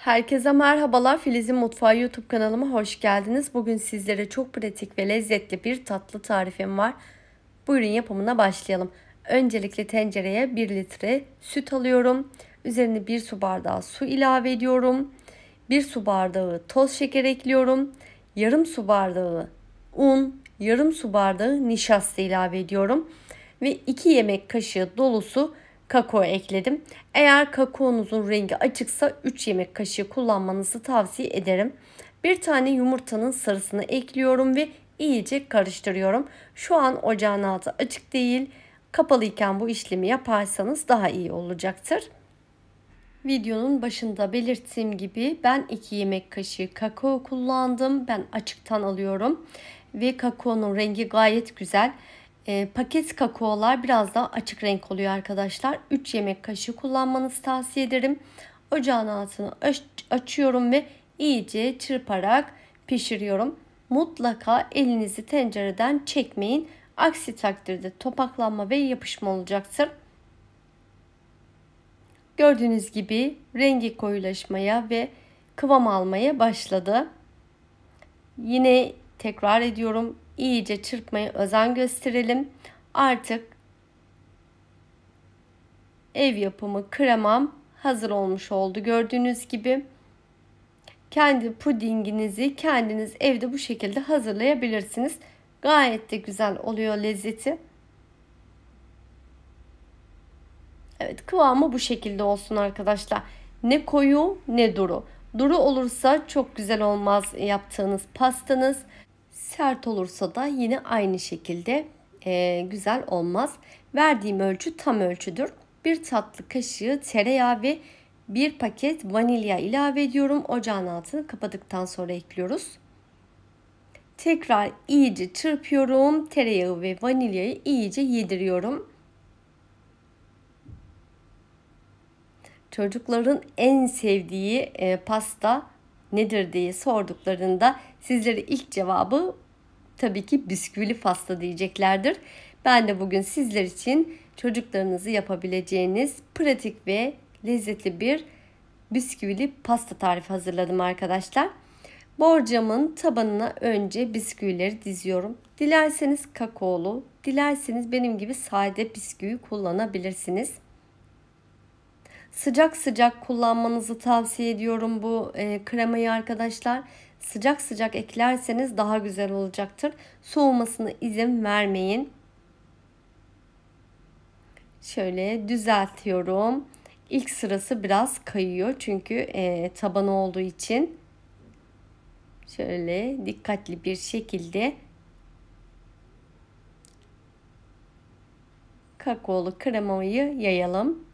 Herkese merhabalar. Filiz'in Mutfağı YouTube kanalıma hoş geldiniz. Bugün sizlere çok pratik ve lezzetli bir tatlı tarifim var. Buyurun yapımına başlayalım. Öncelikle tencereye 1 litre süt alıyorum. Üzerine 1 su bardağı su ilave ediyorum. 1 su bardağı toz şeker ekliyorum. Yarım su bardağı un, yarım su bardağı nişasta ilave ediyorum. Ve 2 yemek kaşığı dolusu kakao ekledim. Eğer kakaonuzun rengi açıksa 3 yemek kaşığı kullanmanızı tavsiye ederim. Bir tane yumurtanın sarısını ekliyorum ve iyice karıştırıyorum. Şu an ocağın altı açık değil. Kapalı bu işlemi yaparsanız daha iyi olacaktır. Videonun başında belirttiğim gibi ben 2 yemek kaşığı kakao kullandım. Ben açıktan alıyorum ve kakaonun rengi gayet güzel. E, paket kakaolar biraz daha açık renk oluyor arkadaşlar. 3 yemek kaşığı kullanmanızı tavsiye ederim. Ocağın altını açıyorum ve iyice çırparak pişiriyorum. Mutlaka elinizi tencereden çekmeyin. Aksi takdirde topaklanma ve yapışma olacaktır. Gördüğünüz gibi rengi koyulaşmaya ve kıvam almaya başladı. Yine tekrar ediyorum iyice çırpmaya özen gösterelim. Artık ev yapımı kremam hazır olmuş oldu. Gördüğünüz gibi kendi pudinginizi kendiniz evde bu şekilde hazırlayabilirsiniz. Gayet de güzel oluyor lezzeti. Evet kıvamı bu şekilde olsun arkadaşlar. Ne koyu ne duru. Duru olursa çok güzel olmaz yaptığınız pastanız. Sert olursa da yine aynı şekilde e, güzel olmaz. Verdiğim ölçü tam ölçüdür. Bir tatlı kaşığı tereyağı ve bir paket vanilya ilave ediyorum. Ocağın altını kapadıktan sonra ekliyoruz. Tekrar iyice çırpıyorum. Tereyağı ve vanilyayı iyice yediriyorum. Çocukların en sevdiği e, pasta nedir diye sorduklarında sizlere ilk cevabı tabii ki bisküvili pasta diyeceklerdir. Ben de bugün sizler için çocuklarınızı yapabileceğiniz pratik ve lezzetli bir bisküvili pasta tarifi hazırladım arkadaşlar. Borcamın tabanına önce bisküvileri diziyorum. Dilerseniz kakaolu, dilerseniz benim gibi sade bisküvi kullanabilirsiniz. Sıcak sıcak kullanmanızı tavsiye ediyorum bu e, kremayı arkadaşlar. Sıcak sıcak eklerseniz daha güzel olacaktır. Soğumasına izin vermeyin. Şöyle düzeltiyorum. İlk sırası biraz kayıyor çünkü e, tabanı olduğu için. Şöyle dikkatli bir şekilde kakaolu kremayı yayalım.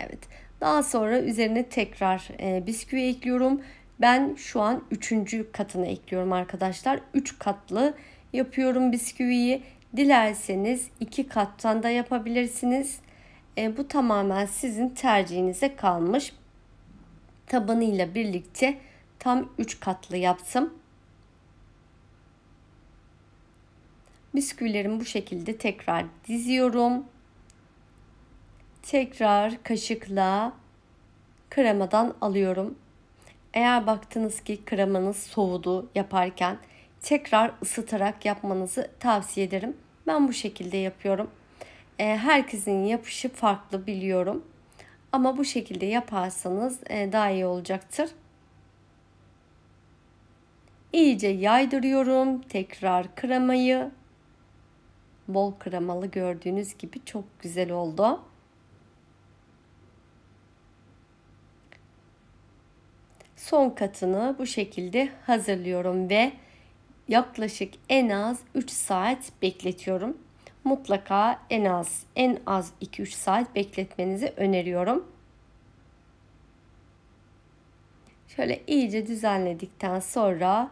Evet. Daha sonra üzerine tekrar e, bisküvi ekliyorum. Ben şu an üçüncü katını ekliyorum arkadaşlar. Üç katlı yapıyorum bisküviyi. Dilerseniz iki kattan da yapabilirsiniz. E, bu tamamen sizin tercihinize kalmış. Tabanıyla birlikte tam üç katlı yaptım. Bisküvilerimi bu şekilde tekrar diziyorum tekrar kaşıkla kremadan alıyorum. Eğer baktınız ki kremanız soğudu yaparken tekrar ısıtarak yapmanızı tavsiye ederim. Ben bu şekilde yapıyorum. Ee, herkesin yapışı farklı biliyorum. Ama bu şekilde yaparsanız e, daha iyi olacaktır. İyice yaydırıyorum tekrar kremayı. Bol kremalı gördüğünüz gibi çok güzel oldu. son katını bu şekilde hazırlıyorum ve yaklaşık en az 3 saat bekletiyorum. Mutlaka en az en az 2-3 saat bekletmenizi öneriyorum. Şöyle iyice düzenledikten sonra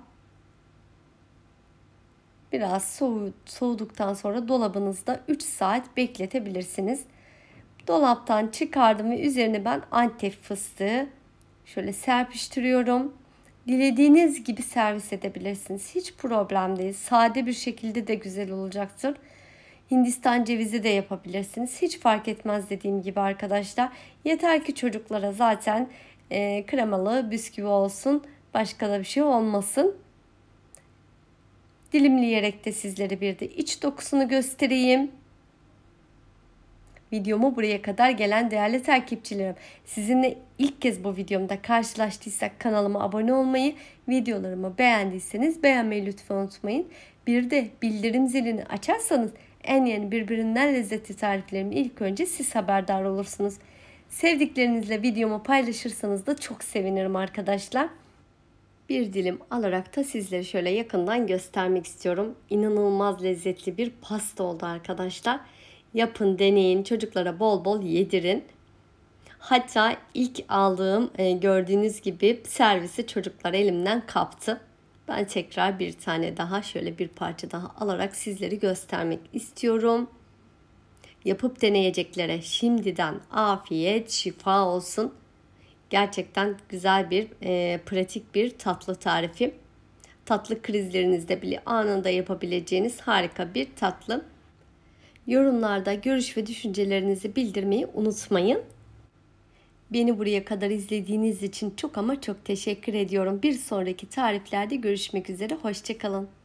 biraz soğuduktan sonra dolabınızda 3 saat bekletebilirsiniz. Dolaptan çıkardım ve üzerine ben antep fıstığı Şöyle serpiştiriyorum. Dilediğiniz gibi servis edebilirsiniz. Hiç problem değil. Sade bir şekilde de güzel olacaktır. Hindistan cevizi de yapabilirsiniz. Hiç fark etmez dediğim gibi arkadaşlar. Yeter ki çocuklara zaten e, kremalı bisküvi olsun. Başka da bir şey olmasın. Dilimleyerek de sizlere bir de iç dokusunu göstereyim videomu buraya kadar gelen değerli takipçilerim. Sizinle ilk kez bu videomda karşılaştıysak kanalıma abone olmayı, videolarımı beğendiyseniz beğenmeyi lütfen unutmayın. Bir de bildirim zilini açarsanız en yeni birbirinden lezzetli tariflerimi ilk önce siz haberdar olursunuz. Sevdiklerinizle videomu paylaşırsanız da çok sevinirim arkadaşlar. Bir dilim alarak da sizlere şöyle yakından göstermek istiyorum. İnanılmaz lezzetli bir pasta oldu arkadaşlar. Yapın, deneyin. Çocuklara bol bol yedirin. Hatta ilk aldığım e, gördüğünüz gibi servisi çocuklar elimden kaptı. Ben tekrar bir tane daha şöyle bir parça daha alarak sizleri göstermek istiyorum. Yapıp deneyeceklere şimdiden afiyet, şifa olsun. Gerçekten güzel bir, e, pratik bir tatlı tarifi. Tatlı krizlerinizde bile anında yapabileceğiniz harika bir tatlı. Yorumlarda görüş ve düşüncelerinizi bildirmeyi unutmayın. Beni buraya kadar izlediğiniz için çok ama çok teşekkür ediyorum. Bir sonraki tariflerde görüşmek üzere. Hoşçakalın.